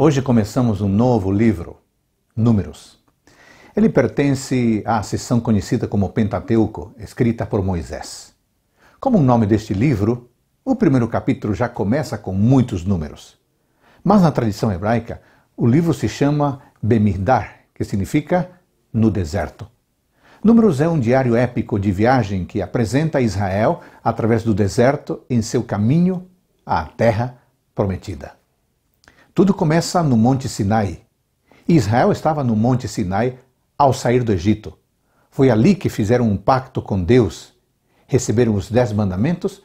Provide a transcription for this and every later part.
Hoje começamos um novo livro, Números. Ele pertence à seção conhecida como Pentateuco, escrita por Moisés. Como o nome deste livro, o primeiro capítulo já começa com muitos números. Mas na tradição hebraica, o livro se chama Bemirdar, que significa no deserto. Números é um diário épico de viagem que apresenta Israel através do deserto em seu caminho à terra prometida. Tudo começa no Monte Sinai. Israel estava no Monte Sinai ao sair do Egito. Foi ali que fizeram um pacto com Deus, receberam os Dez Mandamentos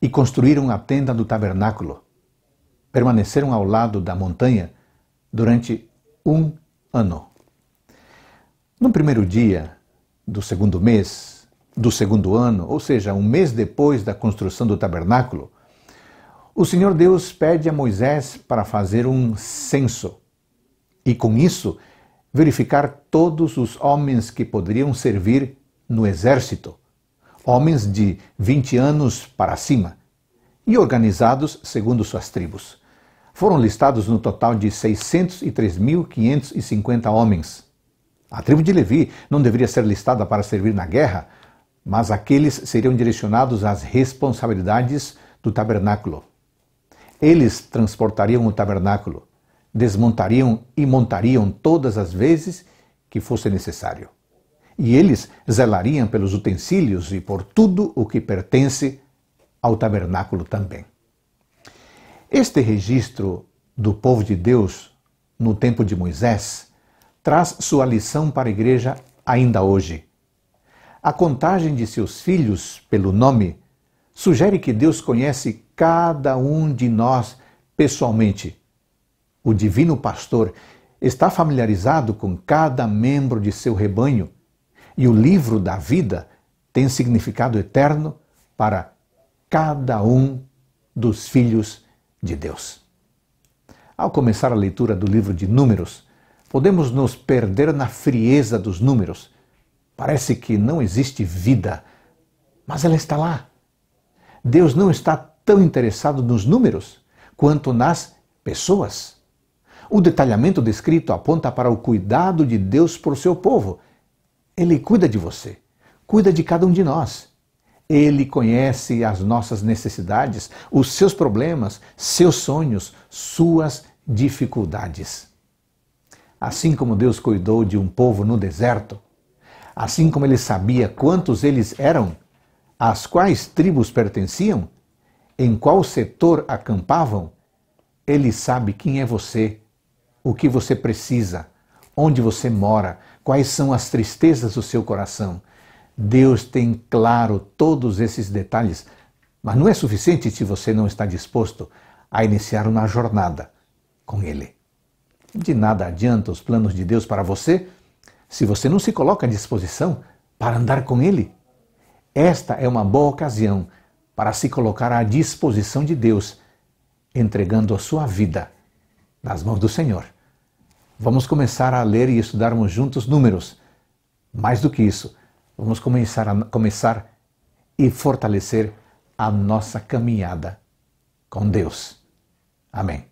e construíram a tenda do tabernáculo. Permaneceram ao lado da montanha durante um ano. No primeiro dia do segundo mês, do segundo ano, ou seja, um mês depois da construção do tabernáculo, o Senhor Deus pede a Moisés para fazer um censo e, com isso, verificar todos os homens que poderiam servir no exército, homens de 20 anos para cima, e organizados segundo suas tribos. Foram listados no total de 603.550 homens. A tribo de Levi não deveria ser listada para servir na guerra, mas aqueles seriam direcionados às responsabilidades do tabernáculo. Eles transportariam o tabernáculo, desmontariam e montariam todas as vezes que fosse necessário. E eles zelariam pelos utensílios e por tudo o que pertence ao tabernáculo também. Este registro do povo de Deus no tempo de Moisés traz sua lição para a igreja ainda hoje. A contagem de seus filhos pelo nome sugere que Deus conhece cada um de nós pessoalmente. O Divino Pastor está familiarizado com cada membro de seu rebanho e o livro da vida tem significado eterno para cada um dos filhos de Deus. Ao começar a leitura do livro de Números, podemos nos perder na frieza dos números. Parece que não existe vida, mas ela está lá. Deus não está tão interessado nos números quanto nas pessoas. O detalhamento descrito aponta para o cuidado de Deus por seu povo. Ele cuida de você, cuida de cada um de nós. Ele conhece as nossas necessidades, os seus problemas, seus sonhos, suas dificuldades. Assim como Deus cuidou de um povo no deserto, assim como ele sabia quantos eles eram, às quais tribos pertenciam, em qual setor acampavam, ele sabe quem é você, o que você precisa, onde você mora, quais são as tristezas do seu coração. Deus tem claro todos esses detalhes, mas não é suficiente se você não está disposto a iniciar uma jornada com Ele. De nada adianta os planos de Deus para você se você não se coloca à disposição para andar com Ele. Esta é uma boa ocasião para se colocar à disposição de Deus, entregando a sua vida nas mãos do Senhor. Vamos começar a ler e estudarmos juntos números. Mais do que isso, vamos começar a começar e fortalecer a nossa caminhada com Deus. Amém.